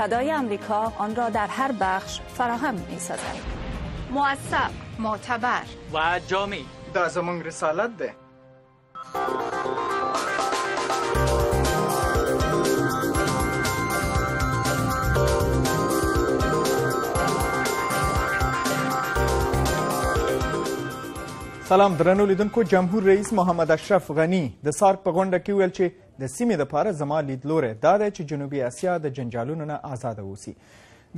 صدای امریکا آن را در هر بخش فراهم می سازد معتبر و جامی در زمان رسالت ده سلام درنو لیدونکو جمهور رئیس محمد اشرف غنی د سارک په غونډه کې ویل چې د سیمې لپاره زما لیدلوری دا دی چې جنوبي اسیا د جنجالونو نه آزاده اوسي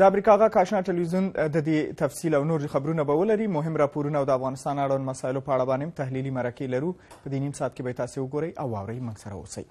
د امریکا غا کاشنا ټلویزیون د دې تفصیل او نور خبرونه به ولري مهم راپورونه او د افغانستان اړوند مسایلو په اړه باندې تحلیلي مرکې لرو په دې نیم ساعت کې به تاسو وګورئ او واورئ موږ سره اوسئ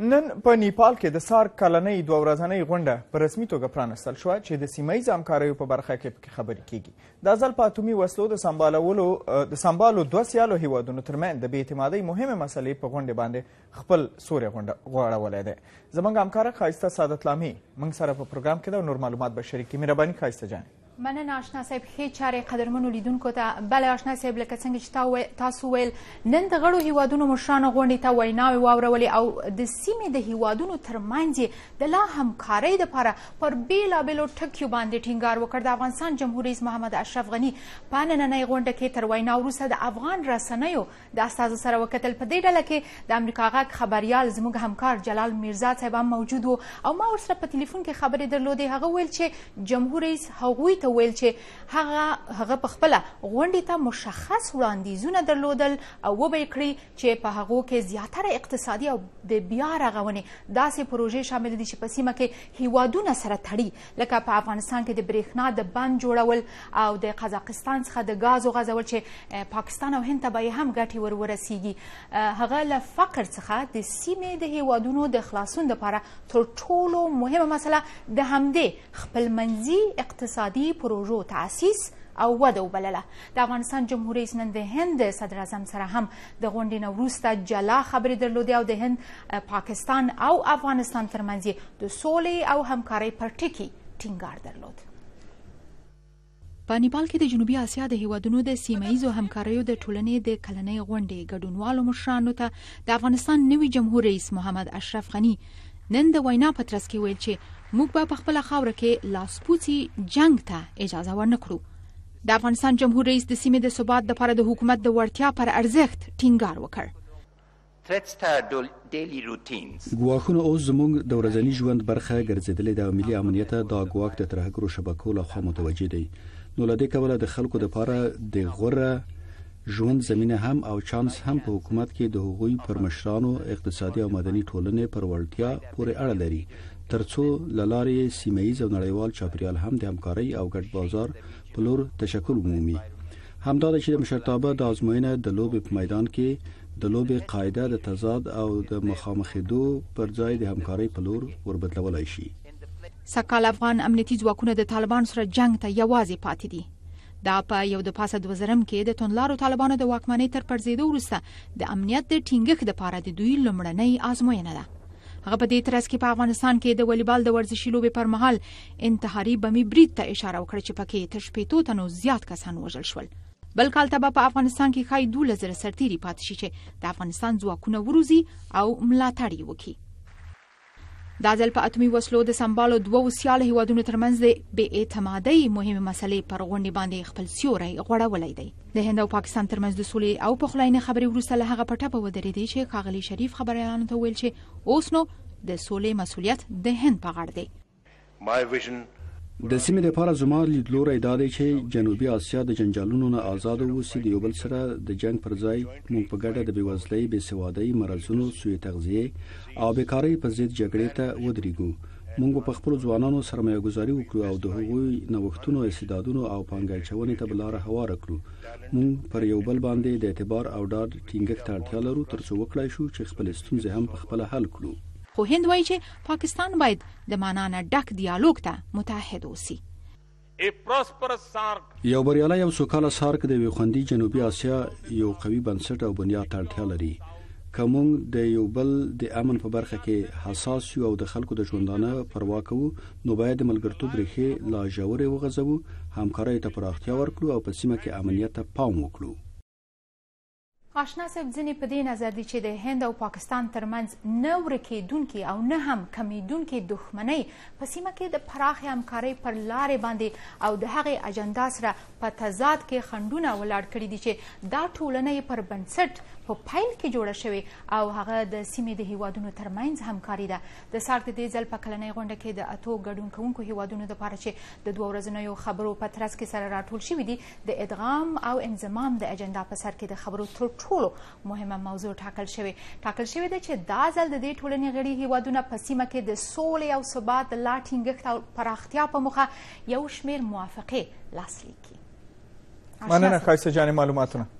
نن په نیپال کې د سارک کلنۍ دوه ورځنۍ غونډه په رسمي توګه پرانستل شوه چې د سیمه ییز همکاریو په برخه کې پکې خبرې کیږي دا ځل په اتومي وسلو د سمبالولو د سمبالو دوه سیالو هیوادونو ترمنځ د بې اعتمادۍ مهمې مسلې په غونډې باندې خپل سورې غونډه غوړولی دی زموږ همکاره ښایسته سعادت لامي موږ سره په پروګرام کې ده نور معلومات به شریکي مهرباني ښایسته جانې مننه آشنا صاحب خې چارې قدرمنو لیدونکو ته بل آشنا صاحب لکه څنګه چې تاسو ویل نن د غړو هیوادونو مشرانو غونډې ته ویناوې واورولې او د سیمې د هیوادونو ترمنځ د لا همکارۍ دپاره پر بېلابېلو ټکیو باندې ټینګار وکړ د افغانستان جمهور رئیس محمد اشرف غني په نننۍ غونډه کې تر وینا وروسته د افغان رسنیو د استازو سره وکتل په دې ډله کې د امریکا غږ خبریال زموږ همکار جلال میرزا صاحب هم موجود و او ما ورسره په تلیفون کې خبرې درلودې هغه ویل چې جمهور رئیس هغوی ته ته ویل چې هغه هغه په خپل غونډې ته مشخص وړاندیزونه درلودل او وبې کړی چې په هغو کې زیاتره اقتصادي او د بیا رغونې داسې پروژې شامل دي چې په سیمه کې هیوادونه سره تړي لکه په افغانستان کې د برېښنا د بند جوړول او د قزاقستان څخه د غازو غزول چې پاکستان او هند ته به هم ګټې ور ورسیږي هغه له فقر څخه د سیمې د هیوادونو د خلاصون لپاره تر ټولو مهمه مسله د همدې خپلمنځي اقتصادي پروژو تاسیس او وده وبلله د افغانستان جمهور رئیس نن د هند صدر اعظم سره هم د غونډې نه وروسته جلا خبرې درلودې او د هند پاکستان او افغانستان ترمنځ د سولې او همکارۍ پر ټکي ټینګار درلود په نیپال کې د جنوبي اسیا د هیوادونو د سیمایزو همکاریو د ټولنې د کلنۍ غونډې ګډونوالو مشرانو ته د افغانستان نوي جمهور رئیس محمد اشرف غنی نن د وینا په ترڅ کې ویل چې موږ به په خپل خاور کې لاسپوتی جنگ ته اجازه ورنکړو د افغانستان جمهور رئیس د سیمې د ثبات لپاره د حکومت د ورتیا پر ارزښت ټینګار وکړ ګواښونه اوس زموږ د ورځني ژوند برخه ګرځیدلې د ملي امنیت دا ګواښ د ترهګرو شبکو له خوا متوجه دی نو لدې کوله د خلکو لپاره د غوره ژوند زمينه هم او چانس هم په حکومت کې د حقوقي پرمشرانو اقتصادي او مدني ټولنې پر وړتیا پورې اړه لري ترڅو لالارې سیمایي او نړیوال چاپریال هم د همکارۍ او ګډ بازار په لور تشکل ومومي همدا چې د مشرتابه د ازموینه د لوب په میدان کې د لوب قاعده د تضاد او د مخامخېدو پر ځای د همکارۍ په لور وربدلولای شي سکال افغان امنیتي ځواکونه د طالبان سره جنگ ته یوازې پاتې دي دا په یو د پاسه د وزرم کې د تونلارو طالبانو د واکمنۍ تر پرځېدو وروسته د امنیت د ټینګښت لپاره د دوی لمړنۍ آزموینه ده هغه په دې ترڅ کې په افغانستان کې د والیبال د ورزشي لوبې پر مهال انتحاري بمي بریټ ته اشاره وکړه چې پکې تر شپېتو تنو زیات کسان وژل شول بل کال ته په افغانستان کې خای 2000 سرتيري پاتشي چې د افغانستان ځواکونه وروزي او ملاتړ وکړي دا ځل په اتمي وسلو د سمبالو دوو سیال هیوادونو ترمنځ د بې اعتمادۍ مهمه مسلې پر غونډې باندې خپل سیوري غوړولې دی د هند او پاکستان ترمنځ د سولې او پخلاینې خبرې وروسته له هغه پټه په ودرېدې چې خاغلی شریف خبريالانو ته ویل چې اوس نو د سولې مسولیت د هند په غاړه دی My vision د سیمې لپاره زما لیدلوری دا دی چې جنوبي اسیا د جنجالونو نه آزاد اوسي د یو بل سره د جنگ پر ځای موږ په ګډه د بیوزلۍ بیسوادۍ مرزونو سوی تغذیه او بیکاری په ضد جګړې ته ودرېږو مونږ په خپل ځوانانو سرمایه گذاري وکړو او د هغوی نوښتونو استعدادونو او پانګه اچونې ته بلار هوار کړو مونږ پر یو بل باندې د اعتبار او ډاډ ټینګښت اړتیا لرو ترڅو وکړای شو چې خپل ستونزې هم په خپل حل کړو خو هند وایي چې پاکستان باید د معنا نه ډک دیالوګ ته متحد اوسي یو بریاله یو سوکاله سارک د ویخوندي جنوبي اسیا یو قوي بنسټ او بنیاد اړتیا لري کومون د یو بل د امن په برخه کې حساس یو او د خلکو د ژوندانه پروا کوو نو باید ملګرتوب ریخي لا جوړې وغځو همکارۍ ته پراختیا ورکړو او په سیمه کې امنیت ته پام وکړو آشنا صاحب ځینې په دې نظر دي چې د هند او پاکستان ترمنځ نه ورکېدونکي او نه هم کمیدونکي دښمنۍ په سیمه کې د پراخې همکارۍ پر لارې باندې او د هغې اجنډا سره په تضاد کې خنډونه ولاړ کړي دي چې دا ټولنه پر بنسټ په پایل کې جوړه شوې او هغه د سیمې د هیوادونو ترمنځ همکاري ده د سار د دې ځل په کلنۍ غونډه کې د اتو ګډون کوونکو هیوادونو لپاره چې د دوه ورځنیو خبرو په ترڅ کې سره راټول شوي دي د ادغام او انضمام د اجنډا په سر کې د خبرو تر ټولو مهمه موضوع ټاکل شوې ټاکل شوې ده چې دا ځل د دې ټولنې غړي هیوادونه په سیمه کې د سولې او ثبات د لا ټینګښت او پراختیا په مخه یو شمیر موافقې لاسلیک کړي مننه ښایسته جانې معلوماتونه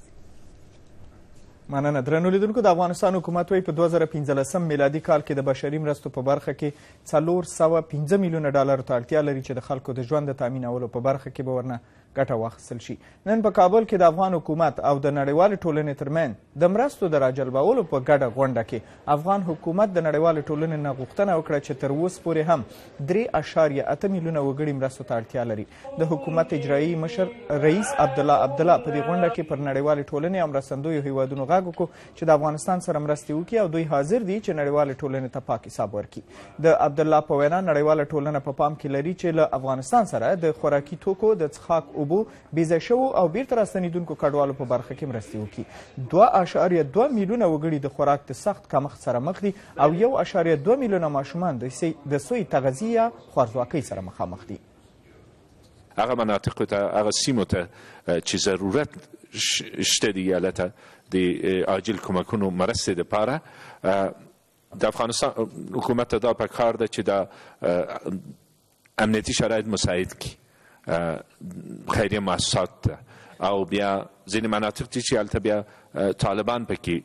مننه درنو لیدونکو د افغانستان حکومت وایي په 2015 میلادي کال کې د بشري مرستو په برخه کې 415 میلیونه ډالر ته اړتیا لري چې د خلکو د ژوند د تامینولو په برخه کې به ورنه ګټه واخیستل شي نن په کابل کې د افغان حکومت او د نړیوالې ټولنې ترمن د مرستو د راجلبولو په ګډه غونډه کې افغان حکومت د نړیوالې ټولنې نه غوښتنه وکړه چې تر اوس پورې هم درې اشاریه اته میلیونه وګړي مرستو ته اړتیا لري د حکومت اجرایي مشر رئیس عبدالله عبدالله په دې غونډه کې پر نړیوالې ټولنې او مرستندویو هیوادونو غږ وکړو چې د افغانستان سره مرستې وکړي او دوی حاضر دي چې نړیوالې ټولنې ته پاک حساب ورکړي د عبدالله په وینا نړیواله ټولنه په پا پام کې لري چې له افغانستان سره د خوراکي توکو د څښاک اوبو بیځای شوو او بیرته راستنېدونکو کډوالو په برخه کې مرستې وکړي دوه اعشاریه دوه میلیونه وګړي د خوراک د سخت کمښت سره مخ دي او یو اعشاریه دوه میلیونه ماشومان د سوی تغذیه یا خوارځواکۍ سره مخامخ دي هغه مناطقو ته هغه سیمو ته چې ضرورت شته دی هلته د عاجل کمکونو مرستې دپاره د افغانستان حکومت ته دا پکار ده چې د امنیتي شرایط مساعد کړي خیریه مؤسسات ده او بیا ځینې مناطق چې هلته بیا طالبان پکې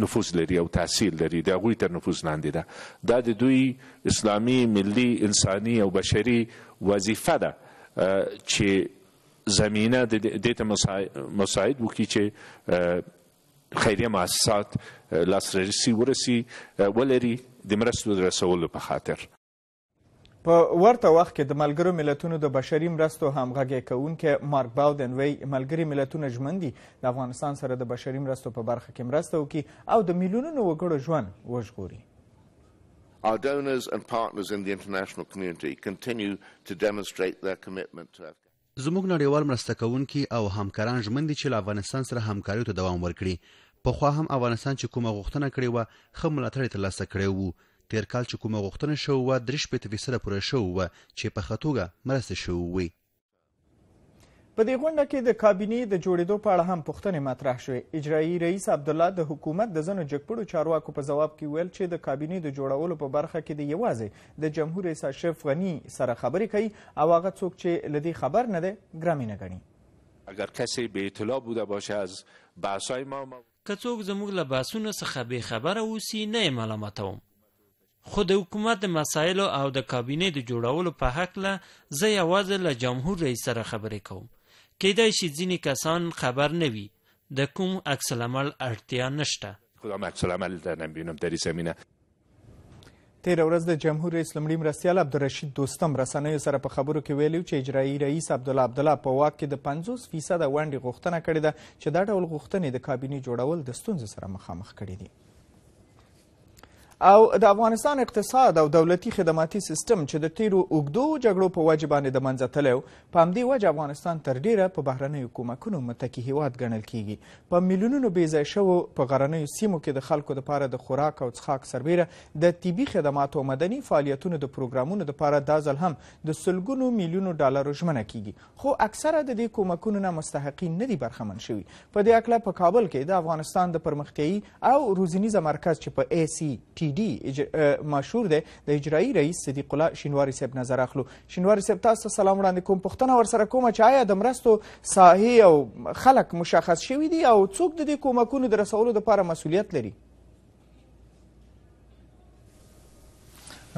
نفوذ لري او تحصیل لري د هغوی تر نفوذ لاندې ده دا د دوی اسلامي ملی انساني او بشري وظیفه ده چې زمینه دې ته مساعد وکړي چې خیریه مؤسسات لاسرسی ورسی ولري د مرستو رسولو په خاطر په ورته وخت کې د ملګرو ملتونو د بشري مرستو همغږی کوونکی مارک باودن وی ملګري ملتونه ژمن دي د افغانستان سره د بشري مرستو په برخه کې مرسته وکړي او د میلیونونو وګړو ژوند وژغوري Our donors and partners in the international community continue to demonstrate their commitment to Afghanistan. زموږ نړیوال مرسته کوونکي او همکاران ژمن دي چې له افغانستان سره همکاري ته دوام ورکړي پخوا هم افغانستان چې کومه غوښتنه کړې وه ښه ملاتړ ترلاسه کړی وو تیر کال چې کومه غوښتنه شو و درې شپېته فیصده پوره شو و چې په ښه توګه مرسته شوې وي په دې غونډه کې د کابینې د جوړېدو په اړه هم پوښتنې مطرح شوې اجرایي رئیس عبدالله د حکومت د ځینو جګپړو چارواکو په ځواب کې ویل چې د کابینې د جوړولو په برخه کې د یوازې د جمهور رئیس اشرف غني سره خبرې کوي او هغه څوک چې له دې خبر نه دی ګرامي نه ګڼي اگر کسی به اطلاع بوده باشه از بحثای ما, ما... که څوک زموږ له بحثونو څخه بې خبره اوسي نه یې ملامتوم خو د حکومت د مسایلو او د کابینې د جوړولو په هکله زه یوازې له جمهور رئیس سره خبرې کوم کیدای شي ځینې کسان خبر نه وي د کوم عکس العمل اړتیا نشته کوم عکس العمل نه بینم در زمینه تیر ورځ د جمهور رئیس لمړي مرستیال عبدالرشید دوستم رسنیو سره په خبرو کې ویلو چې اجرایی رئیس عبد الله عبد الله په واک کې د 50 فیصد ونډې غوښتنه کړې ده چې دا ډول غوښتنې د کابینې جوړول د ستونزې سره مخامخ کړې دي او د افغانستان اقتصاد او دولتي خدماتي سیستم چې د تیرو اوږدو جګړو په وجه باندې د منځه تللی په همدې وجه افغانستان تر ډیره په بهرنیو کومکونو متکي هیواد ګڼل کیږي په میلیونونو بېځای شوو په غرنیو سیمو کې د خلکو دپاره د خوراک او څښاک سربیره د طبي خدماتو او مدني فعالیتونو د پروګرامونو دپاره دا ځل هم د سلګونو میلیونو ډالرو ژمنه کیږي خو اکثره د دې کومکونو نه مستحقین نه دي برخمن شوي په دې هکله په کابل کې د افغانستان د پرمختیایي او روزنیزه مرکز چې په ای سی ټي ډي مشهور دی د اجرایي رئیس صدیق الله شینواري صاحب نظر اخلو شینواري صاحب تاسو ته سلام وړاندې کوم پوښتنه ورسره کوم چې آیا د مرستو ساحې او خلک مشخص شوي دي او څوک د دې کومکونو د رسولو دپاره مسؤلیت لري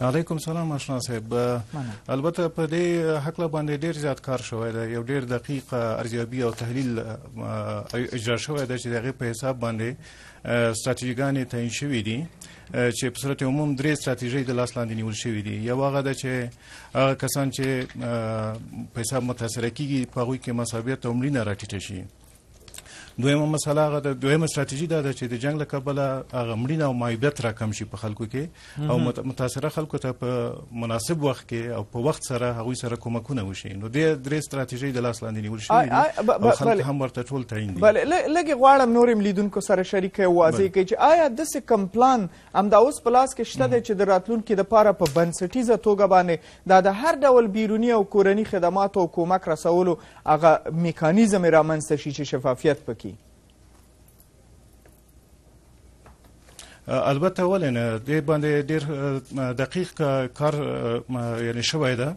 علیکم سلام آشنا صاحب البته په دې حق له باندې ډیر زیات کار شوی دی یو ډیر دقیق ارزیابي او تحلیل اجرا شوی دی چې دغه په حساب باندې ستراتیژیګانې تعین شوې دي چې په صورت عموم درې ستراتیژۍ د لاس لاندې نیول شوې دي یو هغه ده چې هغه کسان چې پیسې متاثر کیږي په هغه کې مساویت عمرینه راټیټ شي دویمه مسله هغه د دویمه ستراتیژي دا ده چې د جنگ لکبل هغه مړینه او مایبیت را کم شي په خلکو کې او متاثره خلکو ته په مناسب وخت کې او په وخت سره هغه سره کومکونه وشي نو د درې ستراتیژي د لاس لاندې نیول شي او خلک هم ورته ټول تعین دي بله لګي غواړم نورم لیدونکو سره شریک واضح کړي چې آیا د څه کم پلان امدا اوس پلاس کې شته چې د راتلونکو لپاره په بنسټیزه توګه باندې دا د هر ډول بیرونی او کورنی خدماتو او کومک رسولو هغه میکانیزم رامنځته شي چې شفافیت پکې البته ولنه د باندې ډیر دقیق کار یعنی شوی ده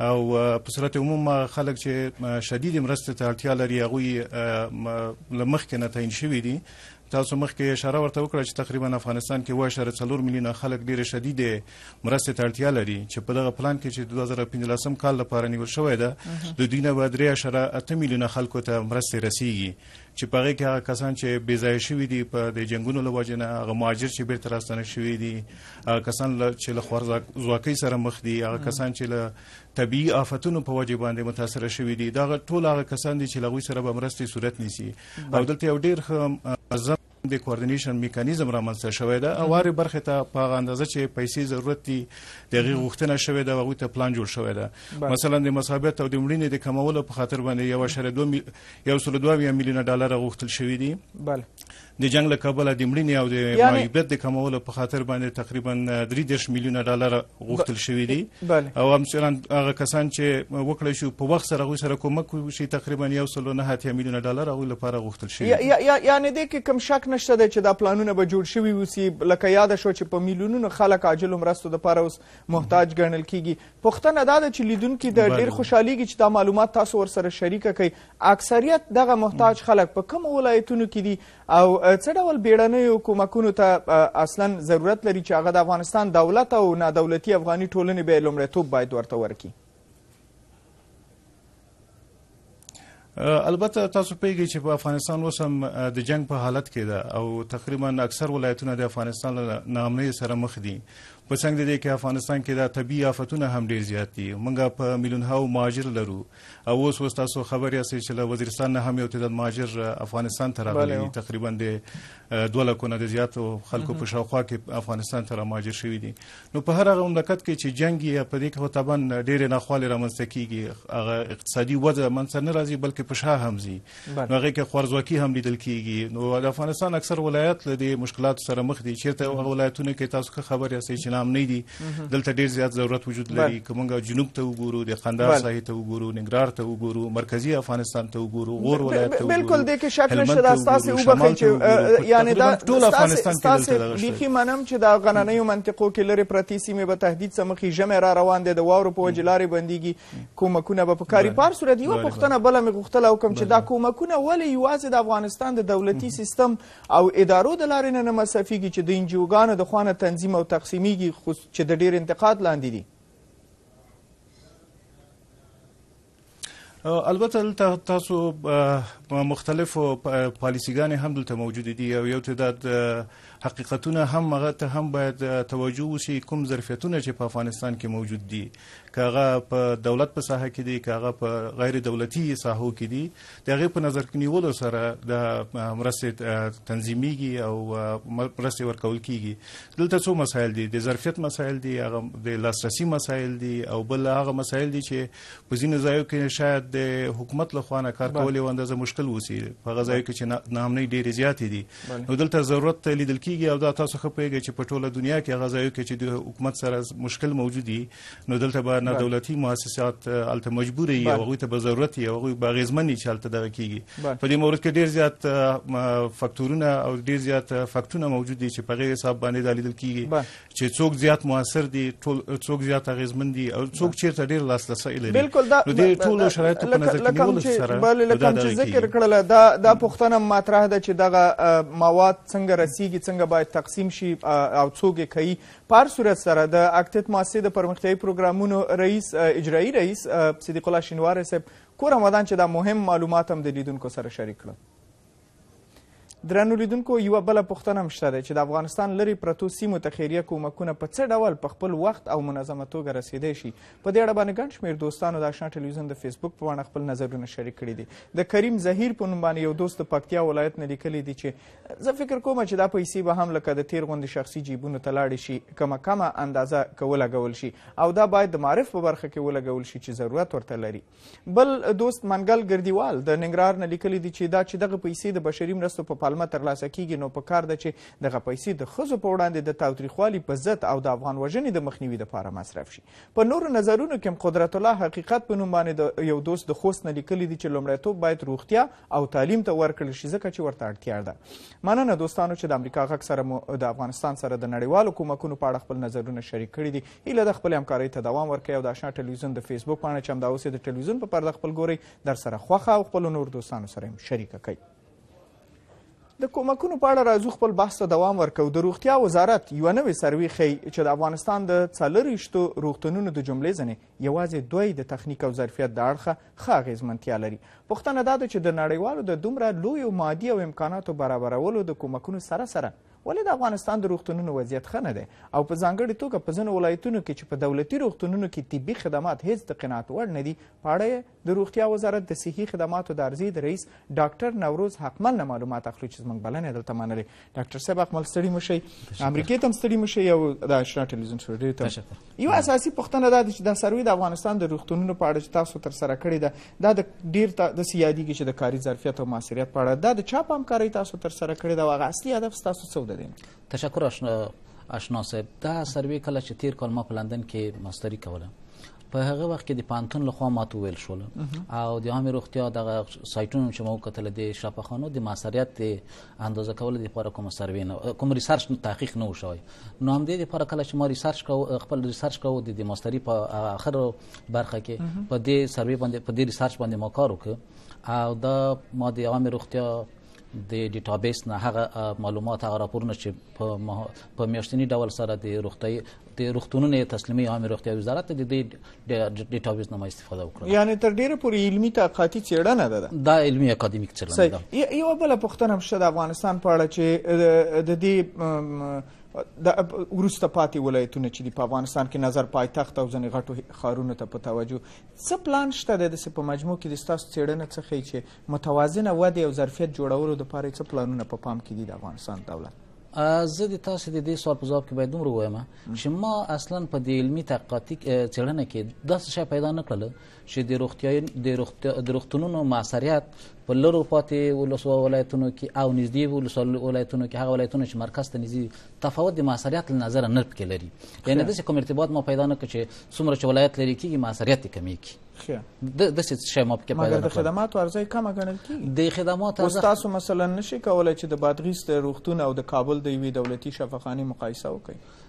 او په صورت عموم خلک چې شدید مرسته ته اړتیا لري هغه لمخ کې نه تعین شوی دي تاسو مخکې اشاره ورته وکړه چې تقریبا افغانستان کې 1.4 میلیونه خلک ډیر شدید مرستې ته اړتیا لري چې په دغه پلان کې چې 2015 کال لپاره نیول شوې ده د دوی نه 3.8 میلیونه خلکو ته مرستې رسیږي چې په هغه کې هغه کسان چې بیزای شوی دي په د جنگونو لوجه نه هغه مهاجر چې بیرته راستنه شوی دي هغه کسان چې له خورځ زواکۍ سره مخ دي هغه کسان چې له طبي آفاتونو په وجه باندې متاثر شوی دي دا ټول هغه کسان دي چې لغوي سره به مرستې صورت نیسي او دلته یو ډیر ځم د کوارډینیشن میکانیزم رامنځته شوی دا اواري برخه ته په اندازه چې پیسې ضرورت دي دغه غوښتنه شوی دا وغوې ته پلان جوړ شوی دا مثلا د مسابقت او د مړینې د کمولو په خاطر باندې یو شر 2 یو سل 2 میلیونه ډالر غوښتل شوی دی بله د جنگ له کبله د مړینې او د معیوبیت د کمولو په خاطر باندې تقریبا 3 میلیونه ډالر غوښتل شوې دي او مثلا هغه کسان چې وکړې شو په وخت سره غوي سره کومک شي تقریبا 1.9 میلیونه ډالر هغه لپاره غوښتل شوې یعنی د کې کم شک نشته چې دا پلانونه به جوړ شوي وسی لکه یاد شو چې په میلیونونو خلک عاجل مرستو د پاره اوس محتاج ګڼل کیږي پښتنه دا چې لیدونکو د ډیر خوشحاليږي چې دا معلومات تاسو ورسره شریک کړئ اکثریت دغه محتاج خلک په کوم ولایتونو کې دي او څه ډول بیړنیو کومکونو ته اصلا ضرورت لري چې هغه د افغانستان دولت او نادولتي افغاني ټولنې به لومړیتوب باید ورته ورکړي البته تاسو پیږئ چې په افغانستان اوس هم د جنگ په حالت کې ده او تقریبا اکثر ولایتونه د افغانستان له نامنۍ سره مخ دي په څنګه د دې کې افغانستان کې د طبي آفتونه هم ډیر زیات دي موږ په میلیون هاو مهاجر لرو او اوس وستاسو خبر یاسي چې له وزیرستان نه هم یو تعداد مهاجر افغانستان ته راغلي تقریبا د 2 لکونه د زیاتو خلکو په شاوخوا کې افغانستان ته مهاجر شوي دي نو په هر هغه مملکت کې چې جنگ یا په دې کې طبعا ډیر نه خواله رامنځته کیږي هغه اقتصادي وضع منځ نه راځي بلکې په شاه هم زی نو هغه کې خورځواکي هم لیدل کیږي نو د افغانستان اکثر ولایت له دې مشکلاتو سره مخ دي چیرته ولایتونه کې تاسو خبر یاسي چې سلام نه دي دلته ډیر زیات ضرورت وجود لري کومه جنوب ته وګورو د قندهار ساحې ته وګورو ننګرهار ته وګورو مرکزی افغانستان ته وګورو غور ولایت ته وګورو بالکل د کې شک نشته دا تاسو وبخې چې یعنی دا ټول افغانستان کې دلته بيخي منم چې د غننیو منطقو کې لري پرتی سیمه به تهدید سمخي جمع را روان دي د واورو په وجلارې بنديږي کومکونه به په کاری پار صورت یو پښتنه بل مې غوښتل او کوم چې دا کومکونه ولې یوازې د افغانستان د دولتي سیستم او ادارو د لارې نه مسافیږي چې د انجوګانو د خوانه تنظیم او تقسیمیږي کیږي خو چې د ډیر انتقاد لاندې دي البته دلته تاسو مختلفو پالیسیګانې هم دلته موجود دي او یو تعداد حقیقتونه هم هغه ته هم باید توجه وشي کوم ظرفیتونه چې په افغانستان کې موجود دي کاغه په دولت په ساحه کې دي کاغه په غیر دولتي ساحو کې دي دغه په نظر کې نیولو سره د مرسته تنظیميږي او مرسته ورکول کیږي دلته څو مسایل دي د ظرفیت مسایل دي هغه د لاسرسي مسایل دي او بل هغه مسایل دي چې په ځینې ځایو کې شاید د حکومت له خوانه کار کولې وندازه مشکل وسی په غزایو کې چې نامنې ډېرې زیاتې دي نو دلته ضرورت لیدل کیږي او دا تاسو خپېږي چې په ټوله دنیا کې غزایو کې چې د حکومت سره مشکل موجود دي نو دلته به نه دولتي مؤسسات الته مجبور یي او هغه ته به ضرورت یي هغه به غیزمنې چلته دغه کیږي په دې مورد کې ډیر زیات فکتورونه او ډیر زیات فکتورونه موجود دي چې په غیر حساب باندې د لیدل کیږي چې څوک زیات موثر دي څوک زیات غیزمن دي او څوک چیرته ډیر لاسرسي لري بالکل دا دې ټول شرایط په نظر کې نیول سره بل لکه چې ذکر کړل دا دا پښتنه مطرح ده چې دغه مواد څنګه رسیږي څنګه باید تقسیم شي او څوک یې کوي په هر صورت سره د اکتیت مؤسسې د پرمختیایي پروګرامونو رئیس اجرایی رئیس صدیق الله شینوار صاحب کورم ودان چې دا مهم معلومات هم د لیدونکو سره شریک کړم درنو لیدونکو یوه بله پوښتنه هم شته دی چې د افغانستان لرې پرتو سیمو ته خیریه کومکونه په څه ډول په خپل وخت او منظمه توګه رسیدی شي په دې اړه باندې ګڼ شمېر دوستانو د اشنا ټلویزیون د فیسبوک په بڼه خپل نظرونه شریک کړي دي د کریم ظهیر په نوم باندې یو دوست د پکتیا ولایت نه لیکلی دی چې زه فکر کوم چې دا پیسې به هم لکه د تیر غوندې شخصي جیبونو ته لاړې شي کمه کمه اندازه که ولګول شي او دا باید د معرف په برخه کې ولګول شي چې ضرورت ورته لري بل دوست منګل ګردیوال د ننګرهار نه لیکلی دی چې دا چې دغه پیسې د بشري مرستو په پالمه ترلاسه کیږي نو په کار ده چې دغه پیسې د ښځو په وړاندې د تاوتریخوالي په ضد او د افغان وژنې د مخنیوي دپاره مصرف شي په نورو نظرونو کې هم قدرت الله حقیقت په نوم باندې یو دوست د خوست نه لیکلی دی چې لومړیتوب باید روغتیا او تعلیم ته ورکړل شي ځکه چې ورته اړتیا ده مننه دوستانو چې د امریکا غږ سره مو د افغانستان سره د نړیوالو کومکونو په اړه خپل نظرونه شریک کړي دي هیله د خپل همکارۍ ته دوام ورکوي او د اشنا ټلویزیون د فیسبوک پاڼه چې همدا اوس د ټلویزیون په پرده خپل ګورئ در سره خوښه او خپلو نور دوستانو سره هم شریکه کوئ د کومکونو په اړه راځو خپل بحث ته دوام ورکو د روغتیا وزارت یوه نوې سروي ښیي چې د افغانستان د څلرویشتو روغتونونو د جملې ځنې یوازې دوی د تخنیک او ظرفیت د اړخه ښه اغېزمنتیا لري پوښتنه دا ده چې د نړیوالو د دومره لویو مادي او امکاناتو برابرولو د کومکونو سره سره ولې د افغانستان د روغتونونو وضعیت ښه نه دی او په ځانګړې توګه په ځینو ولایتونو کې چې په دولتي روغتونونو کې طبي خدمات هیڅ د قناعت وړ نه دي په اړه د روغتیا وزارت د صحي خدماتو د عرضې د رئیس ډاکټر نوروز حقمل نه معلومات اخلو چې زموږ بلنه دلته منلې ډاکټر صاحب حقمل ستړي مه شئ امریکې ته هم ستړي مه شئ او د اشنا ټلویزیون شورډیو ته یو اساسي پوښتنه دا ده چې د سروي د افغانستان د روغتونونو په اړه چې تاسو ترسره کړې ده دا د ډېر داسې یادېږي چې د کاري ظرفیت او موثریت په اړه دا د چا په همکارۍ تاسو ترسره کړې ده او هغه اصلي هدف ستاسو څه لري تشکر آشنا آشنا صاحب دا سروي کله چې تیر کال ما په لندن کې ماستری کوله په هغه وخت کې د پانتون لخوا ماته ویل شول او د عامه روغتیا د سایټونو چې مو کتل د شپخانو د مسریت اندازه کول د لپاره کوم سروي نه کوم ریسرچ تحقیق نه وشوي نو هم دې لپاره کله چې ما ریسرچ کو خپل ریسرچ کو د ماستری په اخر برخه کې په دې سروي باندې په دې ریسرچ باندې ما کار وکړ او دا ما د عامه روغتیا د ډیټابیس نه هغه معلومات هغه راپورونه چې په په میاشتنی ډول سره د روغتي د روغتونونو تسلیمي عام روغتي وزارت د ډیټابیس نه استفاده وکړه یعنی تر ډیره پورې علمي تحقیقاتي څېړنه ده دا علمي اکادمیک څېړنه ده یو بل پوښتنه هم شته د افغانستان په اړه چې د دې د ورسته پاتې ولایتونه چې دی په افغانستان کې نظر پایتخت او ځنې غټو خارونو ته په توجه څه پلان شته د په مجموع کې د ستاسو څېړنه څه ښیي چې متوازنه ودې او ظرفیت جوړولو دپاره یې څه پلانونه په پا پام کې دي د افغانستان دولت زه د تاسو د دې سوال په ځواب کې باید دومره ووایم چې ما اصلا په دې علمي تحقیقاتي څېړنه کې داسې شی پیدا نه کړل چې د روغتیایي د روغتونونو موثریت په لرو پاتې ولایتونو کې او نږدې ولایتونو کې هغه ولایتونه چې مرکز ته نږدې تفاوت د موثریت له نظره نه پکې لري یعنې داسې کوم ارتباط ما پیدا نه کړ چې څومره چې ولایت لرې کېږي موثریت یې کمیږي د د څه شی ماب کې پیدا مګر د خدماتو ارزه کم غنل کیږي د خدماتو ارزه تاسو مثلا نشي کولای چې د بادغیس د روغتون او د کابل د یوې دولتي شفاخانه مقایسه وکړي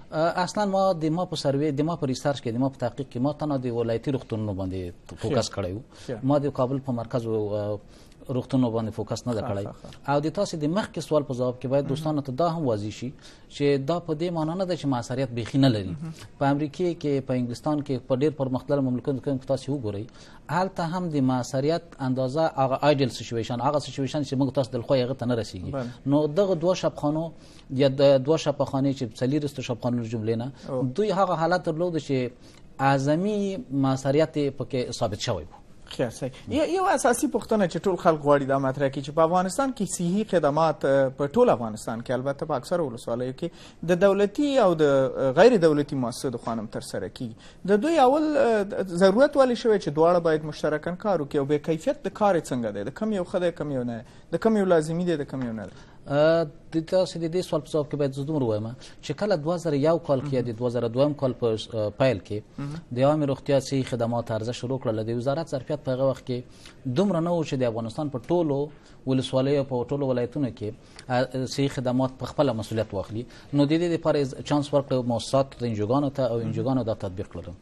اصلا ما د ما په سروې د ما په ریسرچ کې د ما په تحقیق کې ما تنه د ولایتي روغتونونو باندې فوکس کړی ما د کابل په مرکز روغتونو باندې فوکس نه کړی او د تاسو د مخکې سوال په ځواب کې باید دوستانو ته دا هم واضح شي چې دا په دې معنی نه ده چې معاصریت بیخي نه لري په امریکای کې په انګلستان کې په ډیر پرمختللو مملکتونو کې تاسو وګورئ هلته هم د معاصریت اندازه هغه ایډل سچويشن هغه سچويشن چې موږ تاسو دلخوا یې ته نه رسیږي نو دغه دوه شپخانو یا دوه شپخانه چې څلیر است شپخانو جملې نه دوی هغه حالت درلود چې اعظمی معاصریت پکې ثابت شوی وو خیر یو اساسي پوښتنه چې ټول خلک غواړي دا مطرح کړي چې په افغانستان کې صحي خدمات په ټول افغانستان کې البته په اکثر ولسوالیو کې د دولتي او د غیر دولتي مؤسسو د خوانم ترسره کیږي د دوی اول ضرورت ولې شوی چې دواړه باید مشترکن کار وکړي او بې کیفیت د کار څنګه دی د کم یو ښه دی کم یو نه د کم یو لازمي دی د کم یو نه دی د تاسو د دې سوال په ځواب کې باید زه دومره وایم چې کله 2001 کال کې یا د 2002 کال په پیل کې د عامې روغتیا صحي خدمات عرضه شروع کړل د وزارت ظرفیت په هغه وخت کې دومره نه و چې د افغانستان په ټولو ولسوالیو په ټولو ولایتونو کې صحي خدمات په خپله مسولیت واخلي نو د دې لپاره چانس ورکړو مؤسساتو ته انجوګانو ته او انجوګانو دا تطبیق کړل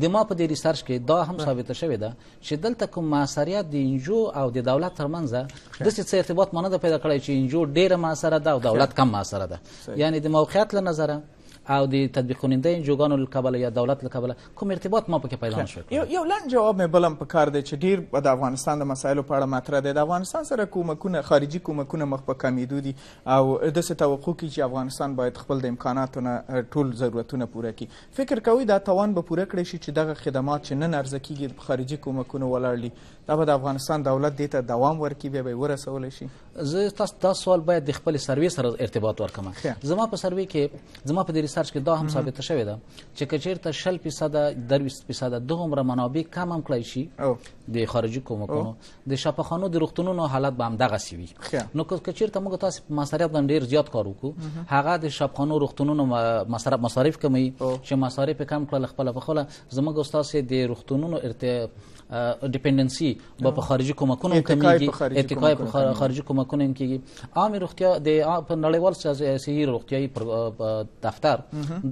د ما په دې ریسرچ کې دا هم ثابته شوې ده چې دلته کوم موثریت د انجو او د دولت ترمنځ داسې څه ارتباط ما نه ده پیدا کړی چې انجو ډېره موثره ده او دولت کم موثره ده یعنی د موقعیت له نظره او د تطبیق کننده انجوګانو له کبله یا دولت له کبله کوم ارتباط ما پکې پیدا نشو یو یو لنډ جواب مې بلم په کار دی چې ډیر د افغانستان د مسایلو په اړه مطرح دی د افغانستان سره کومکونه خارجي کومکونه مخ په کمیدو دي او داسې توقع کی چې افغانستان باید خپل د امکاناتو نه ټول ضرورتونه پوره کړي فکر کوي دا توان به پوره کړی شي چې دغه خدمات چې نن عرضه کیږي په خارجي کومکونو ولاړ دي دا به د افغانستان دولت دې ته دوام ورکړي بیا به یې ورسولی شي زه تاسو دا سوال باید د خپل سروې سره ارتباط ورکړم زما په سروې کې زما په دې ریسرچ کې دا هم ثابت شوی ده چې کچیرته شل فیصده درویست فیصده دومره منابع کم هم کړی شي د خارجي کومکونو د شفاخانو د روغتونونو حالت به همدغه سي وي نو که کچیرته موږ تاسو په مصرف باندې ډیر زیات کار وکړو هغه د شفاخانو روغتونونو مصرف مصارف کمی چې مصارف کم کړل خپل په خپل زموږ استاد د روغتونونو ارتیا ډیپندنسي به په خارجي کومکونو کمیږي ارتقای په خارجي کومکونو هم کیږي عام روغتیا د په نړیوال سیاسي روغتیاي دفتر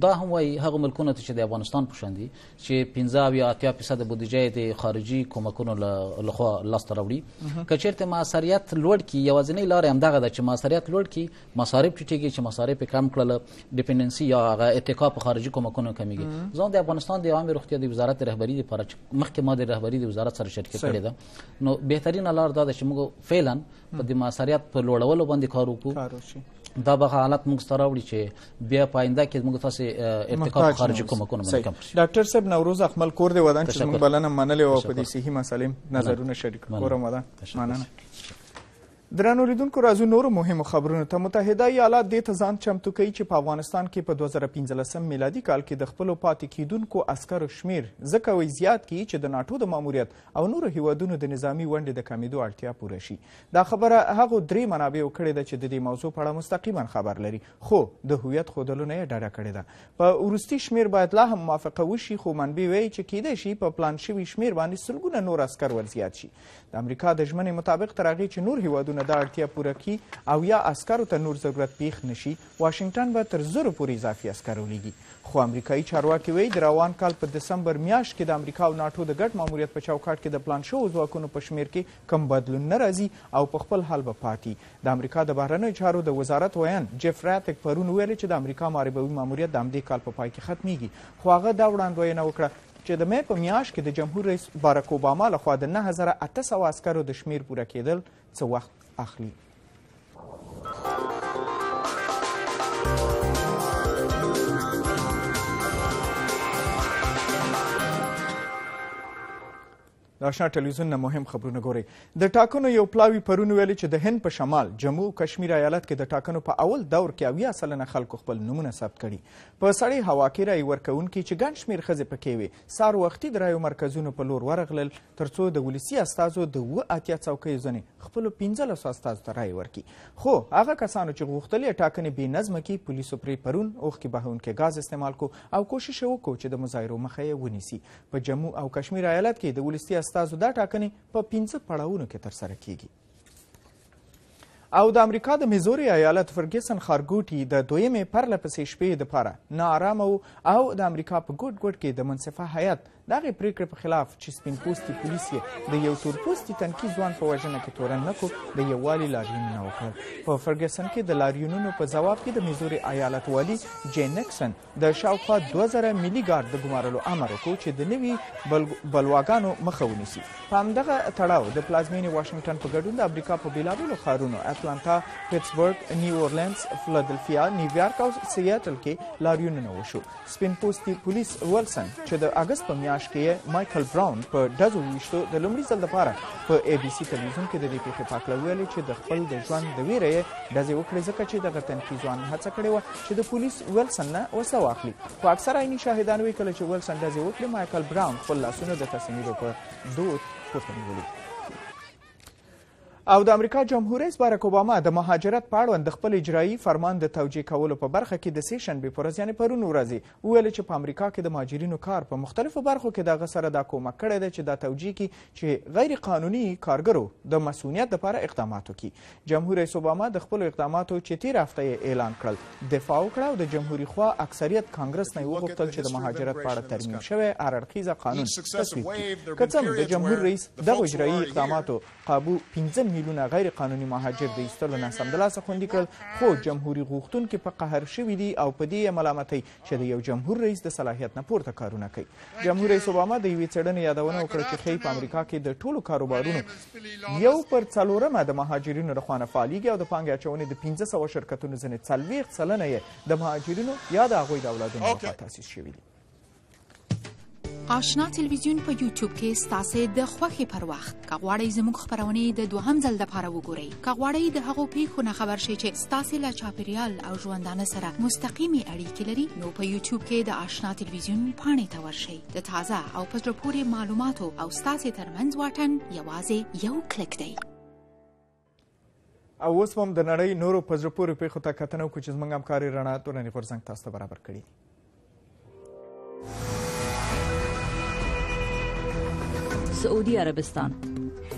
دا هم وايي هغه ملکونه چې د افغانستان په شان دي چې 15 یا 80% د بودیجې د خارجي کومکونو لخوا لاسته راوړي کچیرته موثریت لوړ کی یوازینی لار هم دغه چې موثریت لوړ کی مصارف ټیټیږي چې مصارف کم کړل ډیپندنسي یا هغه ارتقا په خارجي کومکونو کمیږي ځان د افغانستان د عام روغتیا د وزارت رهبری لپاره مخکې ما د رهبری مالیې وزارت سره شریکه کړې ده نو بهترینه لار دا ده چې موږ فعلا په د مؤثریت په لوړولو باندې کار وکړو دا به حالت موږ سره راوړي چې بیا په آینده کې موږ تاسې ارتکاب خارجي کومکونه باندې کم شي ډاکټر صاحب نوروز اخمل کور دی ودان چې موږ بلنه منلې او په دې صحیح مسلې نظرونه شریک کوو رمضان مننه درنو لیدونکو راځو نورو مهمو خبرونو ته متحده ایالات دې ته ځان چمتو کوي چې په افغانستان کې په 2015 میلادي کال کې د خپلو پاتې کیدونکو عسکرو شمیر ځکه وی زیات کی چې د ناټو د ماموریت او نورو هیوادونو د نظامی ونډې د کمیدو اړتیا پوره شي دا خبره هغو درې منابعو کړې ده چې د دې موضوع په اړه مستقیما خبر لري خو د هویت ښودلونه یې ډډه کړې ده په وروستي شمیر باید لا هم موافقه وشي خو منبع وایي چې کیدای شي په پلان شوي شمیر باندې سلګونه نور عسکر ور زیات شي د امریکا د ژمنې مطابق تر هغې چې نور هیوادونه نه دا اړتیا پوره کړي او یا عسکرو ته نور ضرورت پیښ نشي واشنګټن به تر زرو پورې اضافي عسکر ولیږي خو امریکایي چارواکي وایي د روان کال په دسمبر میاشت کې د امریکا او ناټو د ګډ ماموریت په چوکاټ کې د پلان شوو ځواکونو په شمیر کې کم بدلون نه راځي او په خپل حال به پاتې د امریکا د بهرنیو چارو د وزارت ویان جیف راتک پرون ویل چې د امریکا معربوي ماموریت د همدې کال په پا پای کې ختمیږي خو هغه دا وړاندوینه وکړه چې د مې په میاشت کې د جمهور رئیس بارک اوباما لخوا د 9000 اسکرو د شمیر پوره کېدل څه وخت أخلي د آشنا ټلویزیون نه مهم خبرونه ګوري د ټاکنو یو پلاوی پرون ویلي چې د هند په شمال جمو کشمیر ایالت کې د ټاکنو په اول دور کې اویا سلنه خلکو خپل نومونه ثبت کړي په سړې هوا کې رای ورکوونکي چې ګڼ شمېر ښځې پکې وې سار وختي د رایو مرکزونو په لور ورغلل تر څو د ولسي استازو د اوه اتیا څوکیو ځنې خپلو پنځلسو استازو ته رای ورکړي خو هغه کسانو چې غوښتلې ټاکنې بې نظمه کې پولیسو پرې پرون اوښکې بهونکي ګاز استعمال کو او کوشش یې وکړو چې د مظاهرو مخه یې ونیسي په جمو او کشمیر ایالت کې د ولسي ستاسو دا ټاکنې په پنځه پړاوونو کې ترسره کیږي او د امریکا د میزوري ایالت فرګیسن خارګوټي د دویمې پرله پسې شپې دپاره ناارامه او د امریکا په ګوټ ګوټ کې د منصفه حیات دغه پریکړې په خلاف چې سپین پوستي پولیس یې د یو تور پوستي تنکي ځوان په وژنه کې تورن نکو د یووالي لاریونونه وکړل په فرګسن کې د لاریونونو په ځواب کې د میزوري ایالت والي جین نکسن د شاوخوا 2000 ملي ګارد د ګمارلو امر وکړ چې د نوي بلواګانو مخه ونیسي په همدغه تړاو د پلازمینې واشنگټن په ګډون د امریکا په بیلابیلو ښارونو اټلانتا پیټسبرګ نیو اورلینز فلادلفیا نیویارک او سیاتل کې لاریونونه وشو سپین پوستي پولیس ولسن چې د اگست په میاشت میاشت کې مايكل براون په دزو ویشتو د لومړي ځل لپاره په ای بي سي تلویزیون کې د دې پیښې په هکله ویلي چې د خپل د ژوند د ویرې ډزې وکړې ځکه چې دغه تنکي ځوان هڅه کړې وه چې د پولیس ویلسن نه وسه واخلي خو اکثر عیني شاهدان وایي کله چې ویلسن ډزې وکړې مايکل براون خپل لاسونه د تصمیدو په دود پورته نیولي او د امریکا جمهور رئیس باراک اوباما د مهاجرت په اړوند د خپل اجرایي فرمان د توجیه کولو په برخه کې د سې شنبې په ورځ یعنې پرون ورځې وویل چې په امریکا کې د مهاجرینو کار په مختلفو برخو کې د هغه سره دا کومک کړی دی چې دا توجیه کړي چې غیر قانوني کارګرو د مسؤونیت دپاره اقدامات وکړي جمهور رئیس اوباما د خپلو اقداماتو چې تېره هفته یې اعلان کړل دفاع وکړه او د جمهوري خوا اکثریت کانګرس نه یې وغوښتل چې د مهاجرت په اړه ترمیم شوی هر اړخیزه قانون تصویب کړي که څه هم د جمهور رئیس دغو اجرایي اقداماتو قابو پنځه میلیونه غیر قانوني مهاجر د ایستلو نه سمدلاسه خوندي کړل خو جمهوري غوښتونکي په قهر شوي دي او په دې ملامتۍ چې د یو جمهور رئیس د صلاحیت نه پورته کارونه کوي جمهور رئیس اوباما د یوې څېړنې یادونه وکړه چې ښایي په امریکا کې د ټولو کاروبارونو یو پر څلورمه د مهاجرینو لخوا نه فعالیږي او د پانګې اچونې د پنځه سوه شرکتونو ځینې څلوېښت سلنه یې د مهاجرینو یا د هغوی د اولادونو لخوا تاسیس شوي دي آشنا ټلویزیون په یوټیوب کې ستاسو د خوخي پر وخت کغواړی زموږ خبرونه د دوهم ځل لپاره وګورئ کغواړی د هغو پیښو نه خبر شئ چې ستاسو لا چاپیریال او ژوندانه سره مستقیمي اړیکې لري نو په یوټیوب کې د آشنا ټلویزیون پاڼې ته ورشئ د تازه او پزره پورې معلوماتو او ستاسو ترمنځ واټن یوازې یو کلیک دی او اوس هم د نړۍ نورو پزره پورې پیښو ته کتنه کوي چې زمونږ همکاري رڼا تورنې فرصت تاسو برابر کړی سعودي عربستان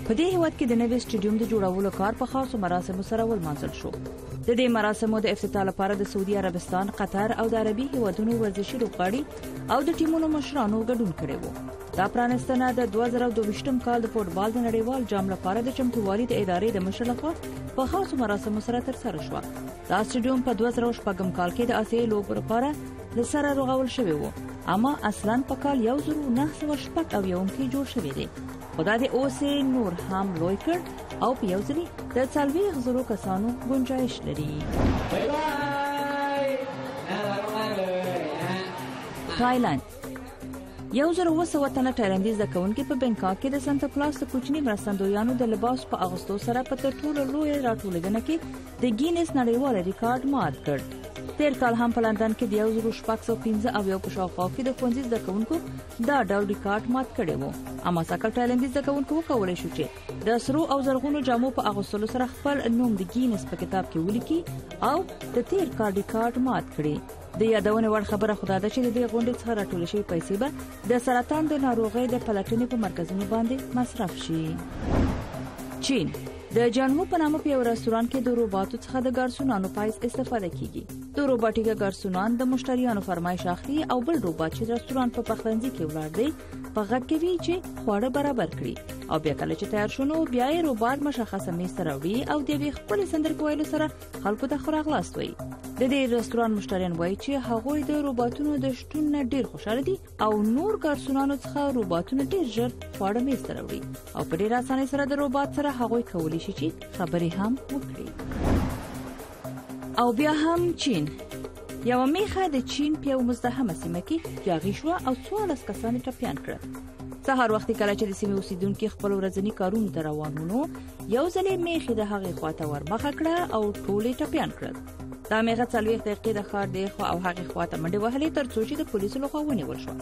په دې هواد کې د نوې سټډیوم د جوړولو کار په خاصو مراسمو سره ولمانځل شو د دې مراسمو د افتتاح لپاره د سعودي عربستان، قطر او د عربي هیوادونو ورزشي لوبغاړي او د ټیمونو مشرانو ګډون کړی وو دا پرانستنه د 2022م کال د فوټبال د نړیوال جام لپاره د چمتووالي د ادارې د مشر لخوا په خاصو مراسمو سره ترسره شوه دا سټډیوم په 2008م کال کې د آسیې لوب لپاره له سره رغول شوی وو اما اصلا په کال 1908 او یوم کې جوړ شوی دی خدای دې اوسې نور هم لوی کړ او په یو ځلی د څلوي غزرو کسانو گنجائش لري تایلند یو زر وسو تنه ټایلندي زده کوونکي په بنکاک کې د سانتا کلاس د کوچني مرستندویانو د لباس په اغوستو سره په تر ټولو لوی راټولګنه کې د ګینس نړیوال ریکارډ مات کړ تیر کال هم په لندن کې د یو زر شپږ سو پنځه او یو پښاخوا کې د ښوونځي زده کوونکو دا ډول ریکارډ مات کړی وو اما ساکل ټایلندي زده کوونکو کولای شو چې د سرو او زرغونو جامو په اغوستلو سره خپل نوم د ګینس په کتاب کې ولیکي او د تیر کال ریکارډ مات کړي د یادونه وړ خبره خو دا ده چې د دې غونډې څخه راټول شوی پیسې به د سرطان د ناروغۍ د پلټنې په مرکزونو باندې مصرف شي چین د جنمو په نامه په یو رستوران کې د روباتو څخه د ګارسونانو پایس استفاده کیږي د روباټیک ګارسونان د مشتریانو فرمایش اخلي او بل روباټ چې رستوران په پخلنځي کې ولاړ دی په غږ کوي چې خواړه برابر کړي او بیا کله چې تیار شونه بیا یې روباټ مشخصه میز ته راوړي او د وی خپل سندر کویلو سره خلکو ته خوراک لاس وي د دې رستوران مشتریان وایي چې هغوی د روباتونو د شتون نه ډیر خوشاله دي او نور ګارسونانو څخه روباتونه ډیر ژر خواړه میز ته راوړي او په ډیر اسانۍ سره د روبات سره هغوی کولی شي چې خبرې هم وکړي او بیا هم چین یو میخه د چین په یو مزدحمه سیمه کې یاغي شو او څوارلس کسان ټپيان کړ سهار وخت کله چې د سیمې اوسیدونکو خپل ورځنی کارونه روانونو یو ځلې میخه د هغې خواته ورمخه کړه او ټولې ټپيان کړل دا میغه څلويخ دقیقې د ښار د خو او هغه خواته منډه وهلې تر څو چې د پولیسو لخوا ونیول شو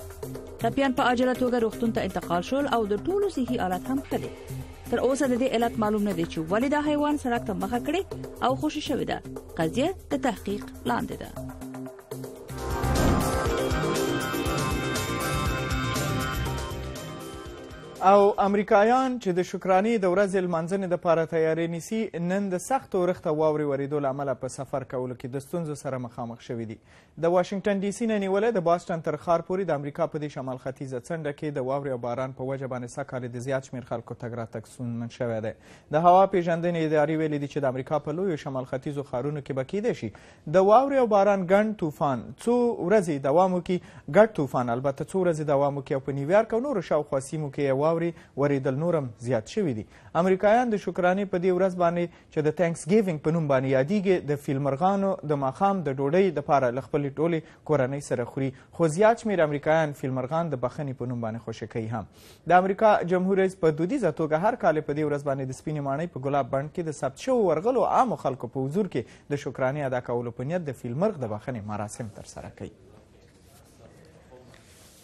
ټپیان په عاجله توګه روغتون ته انتقال شول او د ټولو صحي حالت هم ښه دي تر اوسه د دې علت معلوم نه دی چې ولې دا حیوان سړک ته مخه کړي او خوشی شوې ده قضیه د تحقیق لاندې ده او امریکایان چې د شکرانې د ورځې لمانځنې دپاره تیاری نیسي نن د سخت اورښت او واورې ورېدو له امله په سفر کولو کې د ستونزو سره مخامخ شوي دي د واشنګټن ډي سي نه نیولې د باسټن تر ښار پورې د امریکا په دې شمال ختیځه څنډه کې د واورې او باران په وجه باندې سږکال د زیات شمېر خلکو تګ راتګ ستونزمن شوی دی د هوا پیژندنې ادارې ویلي دي چې د امریکا په لویو شمال ختیځو ښارونو کې به کیدای شي د واورې او باران ګڼ طوفان څو ورځې دوام وکړي ګډ طوفان البته څو ورځې دوام وکړي او په نیویارک او نورو شاوخوا سیمو کې واورې ورېدل نورم زیات شوي دي امریکایان د شکرانې په دې ورځ باندې چې د تانکسګیوینګ په نوم باندې یادیږي د فیلمرغانو د ماښام د ډوډۍ دپاره له خپلې ټولې کورنۍ سره خوري خو زیات شمېر امریکایان فیلمرغان د بخښنې په نوم باندې خوشې کوي هم د امریکا جمهور رئیس په دودیزه توګه هر کال په دې ورځ باندې د سپینې ماڼۍ په ګلاب بڼ کې د ثبت شوو ورغلو عامو خلکو په حضور کې د شکرانې ادا کولو په نیت د فیلمرغ د بخښنې مراسم ترسره کوي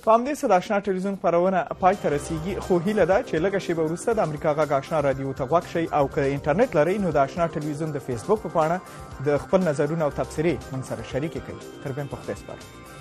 په همدې سره آشنا ټلویزیون خپرونه پای ته رسیږي خو هیله ده چې لږه شیبه وروسته د امریکا غږ آشنا رادیو ته غوږ شئ او که انټرنیټ لرئ نو د آشنا ټلویزیون د فیسبوک په پاڼه د خپل نظرونه او تبصرې موږ سره شریکې کړئ تر بیا په خدای سپارم